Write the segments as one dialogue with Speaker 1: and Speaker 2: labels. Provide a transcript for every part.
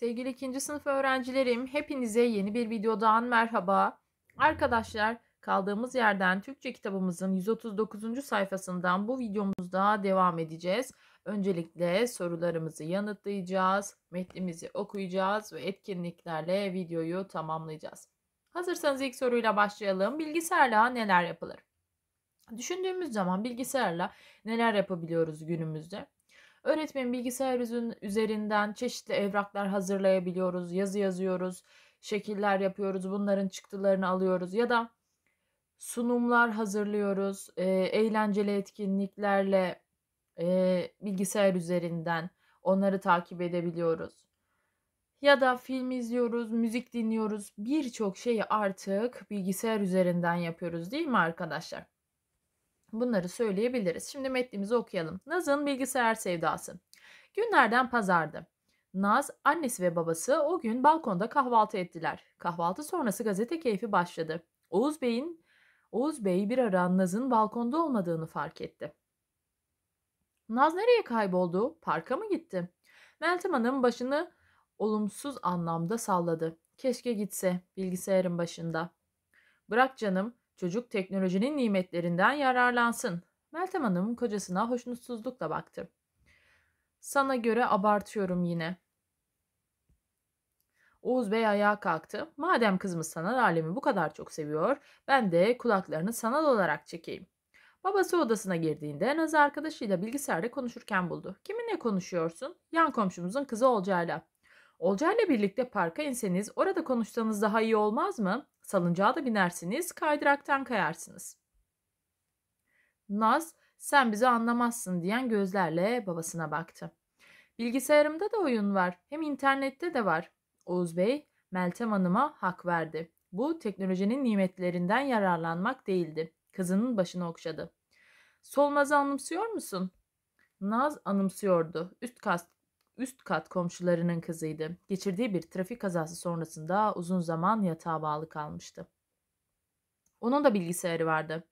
Speaker 1: Sevgili ikinci sınıf öğrencilerim, hepinize yeni bir videodan merhaba. Arkadaşlar, kaldığımız yerden Türkçe kitabımızın 139. sayfasından bu videomuzda devam edeceğiz. Öncelikle sorularımızı yanıtlayacağız, metnimizi okuyacağız ve etkinliklerle videoyu tamamlayacağız. Hazırsanız ilk soruyla başlayalım. Bilgisayarla neler yapılır? Düşündüğümüz zaman bilgisayarla neler yapabiliyoruz günümüzde? Öğretmen bilgisayar üzerinden çeşitli evraklar hazırlayabiliyoruz, yazı yazıyoruz, şekiller yapıyoruz, bunların çıktılarını alıyoruz ya da sunumlar hazırlıyoruz, e, eğlenceli etkinliklerle e, bilgisayar üzerinden onları takip edebiliyoruz. Ya da film izliyoruz, müzik dinliyoruz. Birçok şeyi artık bilgisayar üzerinden yapıyoruz değil mi arkadaşlar? Bunları söyleyebiliriz. Şimdi metnimizi okuyalım. Naz'ın bilgisayar sevdası. Günlerden pazardı. Naz, annesi ve babası o gün balkonda kahvaltı ettiler. Kahvaltı sonrası gazete keyfi başladı. Oğuz Bey'in Oğuz Bey bir ara Naz'ın balkonda olmadığını fark etti. Naz nereye kayboldu? Parka mı gitti? Meltem Hanım başını olumsuz anlamda salladı. Keşke gitse bilgisayarın başında. Bırak canım, Çocuk teknolojinin nimetlerinden yararlansın. Meltem Hanım kocasına hoşnutsuzlukla baktı. Sana göre abartıyorum yine. Oğuz Bey ayağa kalktı. Madem kızımız sanal alemi bu kadar çok seviyor, ben de kulaklarını sanal olarak çekeyim. Babası odasına girdiğinde Naz arkadaşıyla bilgisayarda konuşurken buldu. Kiminle konuşuyorsun? Yan komşumuzun kızı Olcay'la. Olcay'la birlikte parka inseniz orada konuşsanız daha iyi olmaz mı? Salıncağa da binersiniz, kaydıraktan kayarsınız. Naz, sen bizi anlamazsın diyen gözlerle babasına baktı. Bilgisayarımda da oyun var, hem internette de var. Oğuz Bey, Meltem Hanım'a hak verdi. Bu teknolojinin nimetlerinden yararlanmak değildi. Kızının başını okşadı. Solmaz'ı anımsıyor musun? Naz anımsıyordu. Üst, kas, üst kat komşularının kızıydı. Geçirdiği bir trafik kazası sonrasında uzun zaman yatağa bağlı kalmıştı. Onun da bilgisayarı vardı.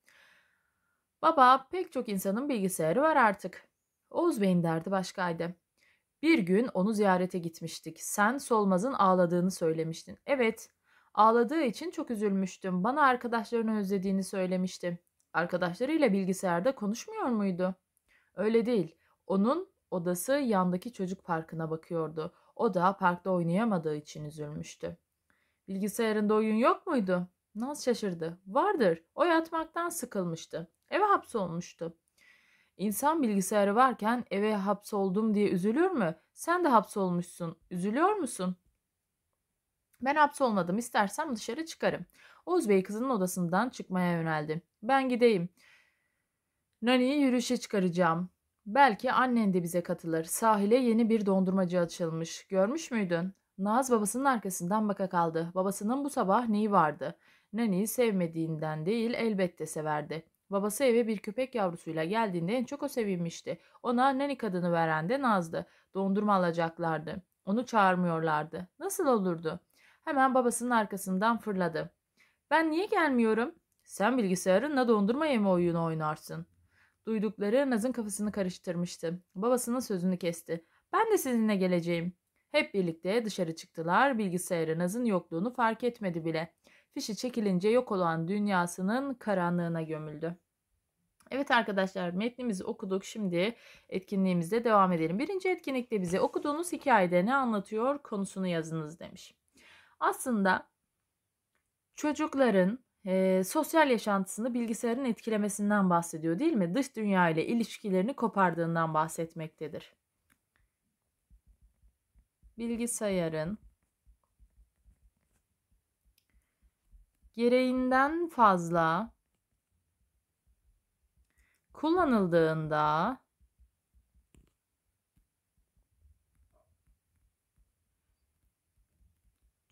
Speaker 1: Baba pek çok insanın bilgisayarı var artık. Oğuz Bey'in derdi başkaydı. Bir gün onu ziyarete gitmiştik. Sen Solmaz'ın ağladığını söylemiştin. Evet, ağladığı için çok üzülmüştüm. Bana arkadaşlarını özlediğini söylemişti. Arkadaşlarıyla bilgisayarda konuşmuyor muydu? Öyle değil. Onun odası yandaki çocuk parkına bakıyordu. O da parkta oynayamadığı için üzülmüştü. Bilgisayarında oyun yok muydu? Naz şaşırdı. Vardır. O yatmaktan sıkılmıştı. Eve hapsolmuştu. İnsan bilgisayarı varken eve hapsoldum diye üzülür mü? Sen de hapsolmuşsun. Üzülüyor musun? Ben hapsolmadım. İstersen dışarı çıkarım. Oğuz Bey kızının odasından çıkmaya yöneldi. Ben gideyim. Nani'yi yürüyüşe çıkaracağım. Belki annen de bize katılır. Sahile yeni bir dondurmacı açılmış. Görmüş müydün? Naz babasının arkasından baka kaldı. Babasının bu sabah neyi vardı? Nani'yi sevmediğinden değil elbette severdi. Babası eve bir köpek yavrusuyla geldiğinde en çok o sevinmişti. Ona Nani kadını veren de Naz'dı. Dondurma alacaklardı. Onu çağırmıyorlardı. Nasıl olurdu? Hemen babasının arkasından fırladı. Ben niye gelmiyorum? Sen bilgisayarınla dondurma yeme oyunu oynarsın. Duydukları Naz'ın kafasını karıştırmıştı. Babasının sözünü kesti. Ben de sizinle geleceğim. Hep birlikte dışarı çıktılar. Bilgisayarı Naz'ın yokluğunu fark etmedi bile. Fişi çekilince yok olan dünyasının karanlığına gömüldü. Evet arkadaşlar metnimizi okuduk. Şimdi etkinliğimizde devam edelim. Birinci etkinlikte bize okuduğunuz hikayede ne anlatıyor konusunu yazınız demiş. Aslında çocukların e, sosyal yaşantısını bilgisayarın etkilemesinden bahsediyor değil mi? Dış dünya ile ilişkilerini kopardığından bahsetmektedir. Bilgisayarın gereğinden fazla kullanıldığında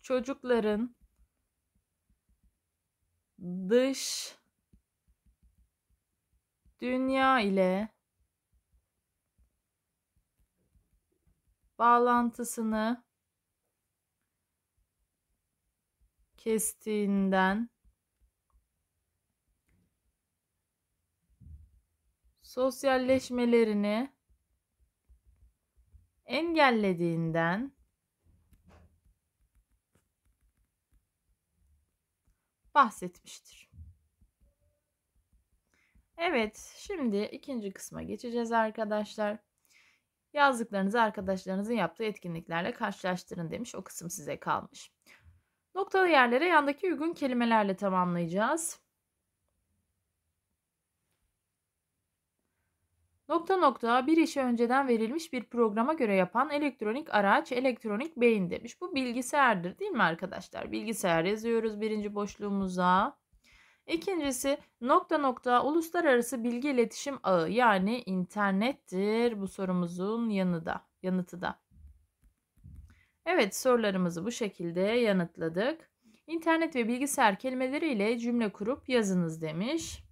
Speaker 1: çocukların dış dünya ile bağlantısını kestiğinden sosyalleşmelerini engellediğinden bahsetmiştir. Evet, şimdi ikinci kısma geçeceğiz arkadaşlar. Yazdıklarınızı arkadaşlarınızın yaptığı etkinliklerle karşılaştırın demiş. O kısım size kalmış. Noktalı yerlere yandaki uygun kelimelerle tamamlayacağız. Nokta nokta bir işe önceden verilmiş bir programa göre yapan elektronik araç elektronik beyin demiş. Bu bilgisayardır değil mi arkadaşlar? Bilgisayar yazıyoruz birinci boşluğumuza. İkincisi nokta nokta uluslararası bilgi iletişim ağı yani internettir bu sorumuzun yanıda, yanıtı da. Evet sorularımızı bu şekilde yanıtladık. İnternet ve bilgisayar kelimeleriyle cümle kurup yazınız demiş.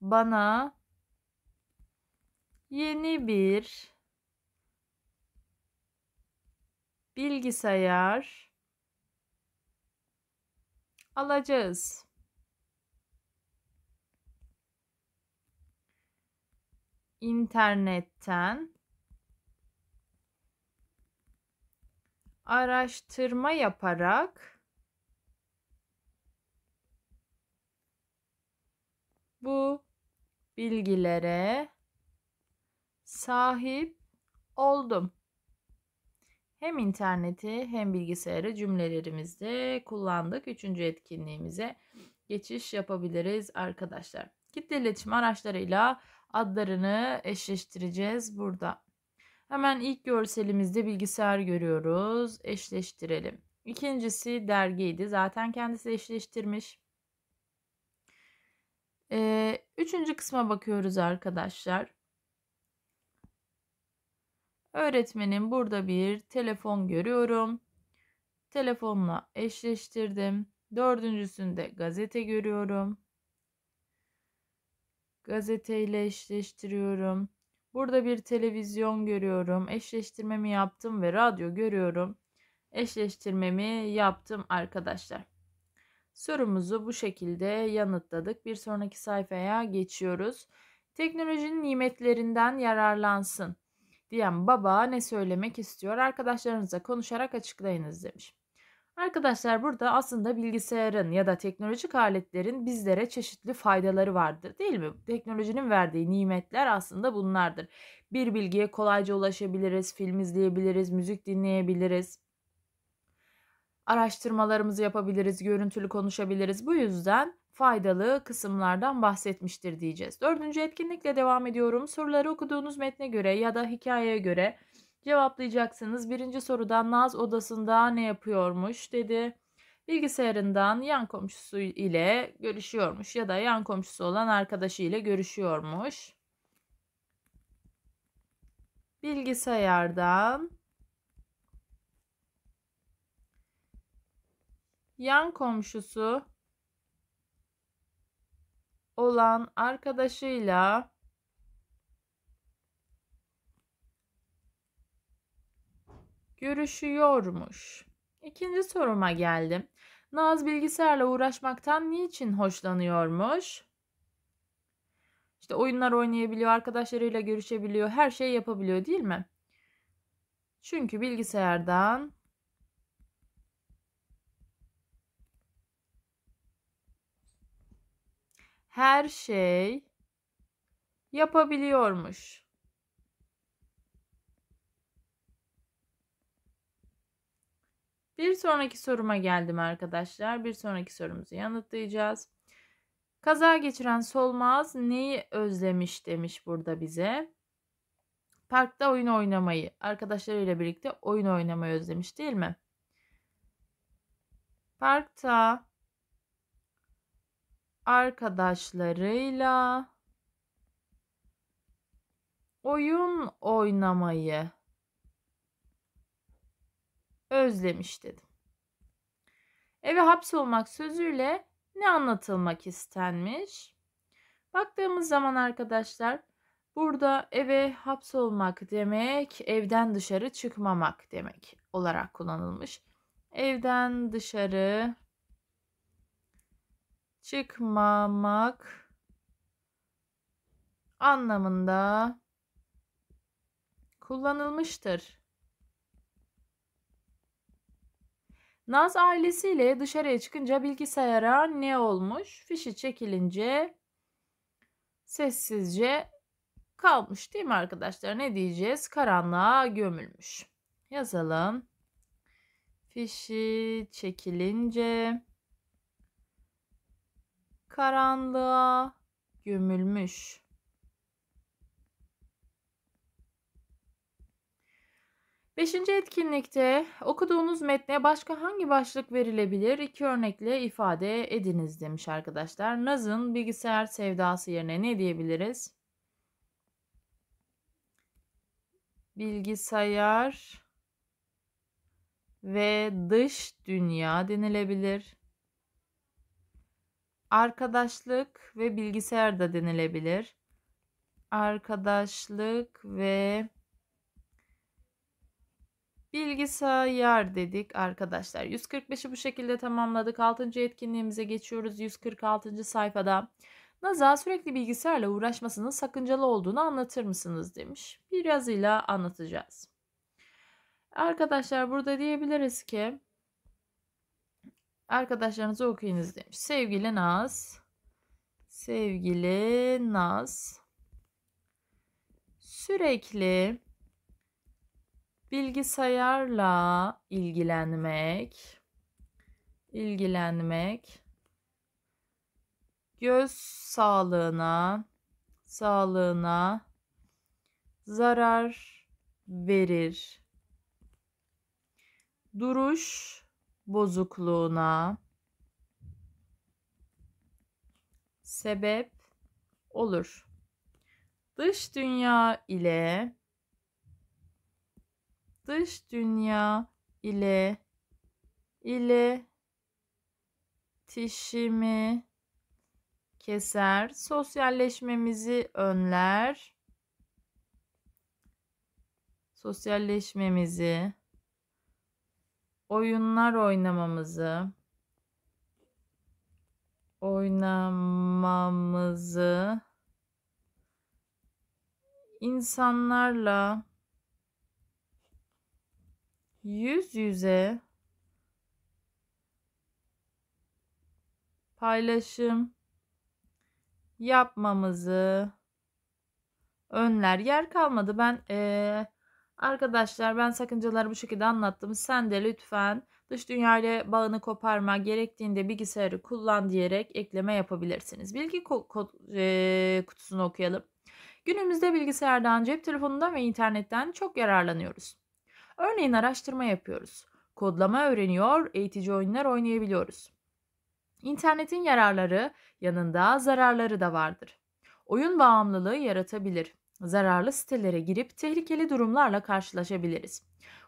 Speaker 1: bana yeni bir bilgisayar alacağız. İnternetten araştırma yaparak bu bilgilere sahip oldum. Hem interneti hem bilgisayarı cümlelerimizde kullandık. Üçüncü etkinliğimize geçiş yapabiliriz arkadaşlar. Kitle iletişim araçlarıyla adlarını eşleştireceğiz burada. Hemen ilk görselimizde bilgisayar görüyoruz. Eşleştirelim. İkincisi dergiydi. Zaten kendisi eşleştirmiş. Ee, üçüncü kısma bakıyoruz arkadaşlar. Öğretmenim burada bir telefon görüyorum. Telefonla eşleştirdim. Dördüncüsünde gazete görüyorum. Gazeteyle eşleştiriyorum. Burada bir televizyon görüyorum. Eşleştirmemi yaptım ve radyo görüyorum. Eşleştirmemi yaptım arkadaşlar. Sorumuzu bu şekilde yanıtladık. Bir sonraki sayfaya geçiyoruz. Teknolojinin nimetlerinden yararlansın diyen baba ne söylemek istiyor? Arkadaşlarınızla konuşarak açıklayınız demiş. Arkadaşlar burada aslında bilgisayarın ya da teknolojik aletlerin bizlere çeşitli faydaları vardır değil mi? Teknolojinin verdiği nimetler aslında bunlardır. Bir bilgiye kolayca ulaşabiliriz, film izleyebiliriz, müzik dinleyebiliriz, araştırmalarımızı yapabiliriz, görüntülü konuşabiliriz. Bu yüzden faydalı kısımlardan bahsetmiştir diyeceğiz. Dördüncü etkinlikle devam ediyorum. Soruları okuduğunuz metne göre ya da hikayeye göre cevaplayacaksınız. Birinci sorudan Naz odasında ne yapıyormuş dedi. Bilgisayarından yan komşusu ile görüşüyormuş ya da yan komşusu olan arkadaşı ile görüşüyormuş. Bilgisayardan yan komşusu olan arkadaşıyla görüşüyormuş. İkinci soruma geldim. Naz bilgisayarla uğraşmaktan niçin hoşlanıyormuş? İşte oyunlar oynayabiliyor, arkadaşlarıyla görüşebiliyor, her şeyi yapabiliyor değil mi? Çünkü bilgisayardan her şey yapabiliyormuş. Bir sonraki soruma geldim arkadaşlar. Bir sonraki sorumuzu yanıtlayacağız. Kaza geçiren Solmaz neyi özlemiş demiş burada bize. Parkta oyun oynamayı, arkadaşlarıyla birlikte oyun oynamayı özlemiş değil mi? Parkta arkadaşlarıyla oyun oynamayı özlemiş dedim. Eve hapsolmak sözüyle ne anlatılmak istenmiş? Baktığımız zaman arkadaşlar burada eve hapsolmak demek evden dışarı çıkmamak demek olarak kullanılmış. Evden dışarı çıkmamak anlamında kullanılmıştır. Naz ailesiyle dışarıya çıkınca bilgisayara ne olmuş? Fişi çekilince sessizce kalmış değil mi arkadaşlar? Ne diyeceğiz? Karanlığa gömülmüş. Yazalım. Fişi çekilince karanlığa gömülmüş. Beşinci etkinlikte okuduğunuz metne başka hangi başlık verilebilir? İki örnekle ifade ediniz demiş arkadaşlar. Naz'ın bilgisayar sevdası yerine ne diyebiliriz? Bilgisayar ve dış dünya denilebilir. Arkadaşlık ve bilgisayar da denilebilir. Arkadaşlık ve bilgisayar dedik arkadaşlar. 145'i bu şekilde tamamladık. 6. etkinliğimize geçiyoruz. 146. sayfada. Naza sürekli bilgisayarla uğraşmasının sakıncalı olduğunu anlatır mısınız demiş. Bir yazıyla anlatacağız. Arkadaşlar burada diyebiliriz ki Arkadaşlarınızı okuyunuz demiş. Sevgili Naz. Sevgili Naz. Sürekli bilgisayarla ilgilenmek ilgilenmek göz sağlığına sağlığına zarar verir. Duruş bozukluğuna sebep olur. Dış dünya ile dış dünya ile ile tişimi keser, sosyalleşmemizi önler. Sosyalleşmemizi oyunlar oynamamızı oynamamızı insanlarla yüz yüze paylaşım yapmamızı önler. Yer kalmadı. Ben ee, Arkadaşlar ben sakıncaları bu şekilde anlattım. Sen de lütfen dış dünya ile bağını koparma gerektiğinde bilgisayarı kullan diyerek ekleme yapabilirsiniz. Bilgi e kutusunu okuyalım. Günümüzde bilgisayardan, cep telefonundan ve internetten çok yararlanıyoruz. Örneğin araştırma yapıyoruz. Kodlama öğreniyor, eğitici oyunlar oynayabiliyoruz. İnternetin yararları yanında zararları da vardır. Oyun bağımlılığı yaratabilir zararlı sitelere girip tehlikeli durumlarla karşılaşabiliriz.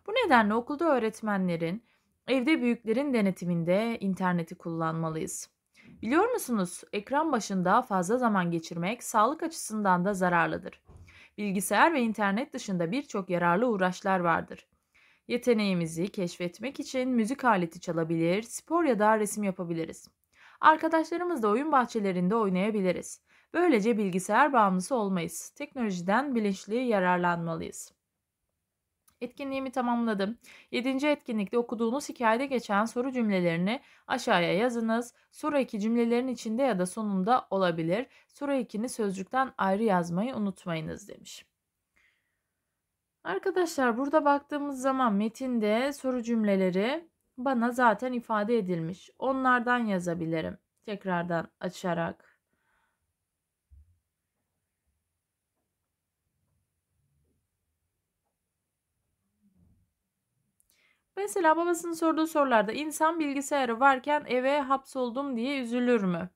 Speaker 1: Bu nedenle okulda öğretmenlerin, evde büyüklerin denetiminde interneti kullanmalıyız. Biliyor musunuz? Ekran başında fazla zaman geçirmek sağlık açısından da zararlıdır. Bilgisayar ve internet dışında birçok yararlı uğraşlar vardır. Yeteneğimizi keşfetmek için müzik aleti çalabilir, spor ya da resim yapabiliriz. Arkadaşlarımızla oyun bahçelerinde oynayabiliriz. Böylece bilgisayar bağımlısı olmayız. Teknolojiden bilinçli yararlanmalıyız. Etkinliğimi tamamladım. 7. etkinlikte okuduğunuz hikayede geçen soru cümlelerini aşağıya yazınız. Soru 2 cümlelerin içinde ya da sonunda olabilir. Soru 2'ni sözcükten ayrı yazmayı unutmayınız demiş. Arkadaşlar burada baktığımız zaman metinde soru cümleleri bana zaten ifade edilmiş. Onlardan yazabilirim. Tekrardan açarak Mesela babasının sorduğu sorularda insan bilgisayarı varken eve hapsoldum diye üzülür mü?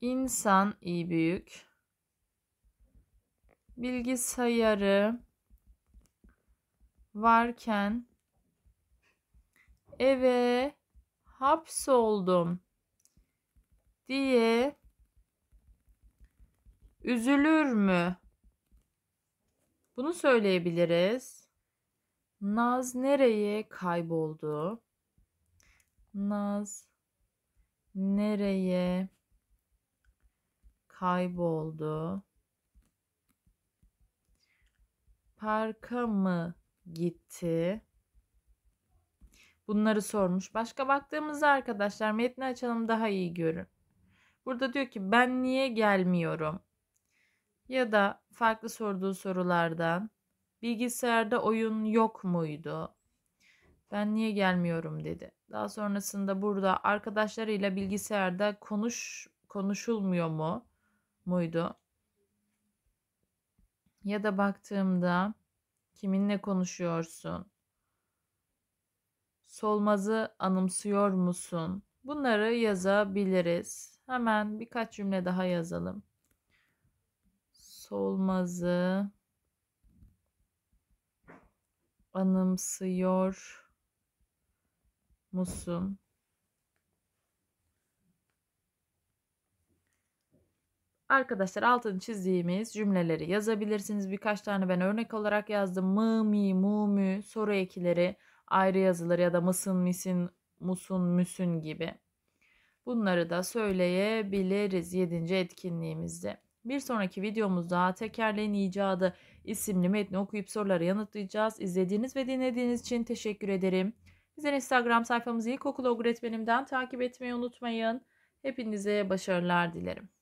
Speaker 1: İnsan iyi büyük bilgisayarı varken eve hapsoldum diye üzülür mü? Bunu söyleyebiliriz. Naz nereye kayboldu? Naz nereye kayboldu? Parka mı gitti? Bunları sormuş. Başka baktığımızda arkadaşlar metni açalım daha iyi görün. Burada diyor ki ben niye gelmiyorum? Ya da farklı sorduğu sorulardan Bilgisayarda oyun yok muydu? Ben niye gelmiyorum dedi. Daha sonrasında burada arkadaşlarıyla bilgisayarda konuş konuşulmuyor mu muydu? Ya da baktığımda kiminle konuşuyorsun? Solmaz'ı anımsıyor musun? Bunları yazabiliriz. Hemen birkaç cümle daha yazalım. Solmaz'ı anımsıyor musun? Arkadaşlar altını çizdiğimiz cümleleri yazabilirsiniz. Birkaç tane ben örnek olarak yazdım. Mı, mi, mu, mü, soru ekileri ayrı yazılır ya da mısın, misin, musun, müsün gibi. Bunları da söyleyebiliriz 7. etkinliğimizde. Bir sonraki videomuzda tekerleğin icadı isimli metni okuyup soruları yanıtlayacağız. İzlediğiniz ve dinlediğiniz için teşekkür ederim. Bizden Instagram sayfamızı ilkokul öğretmenimden takip etmeyi unutmayın. Hepinize başarılar dilerim.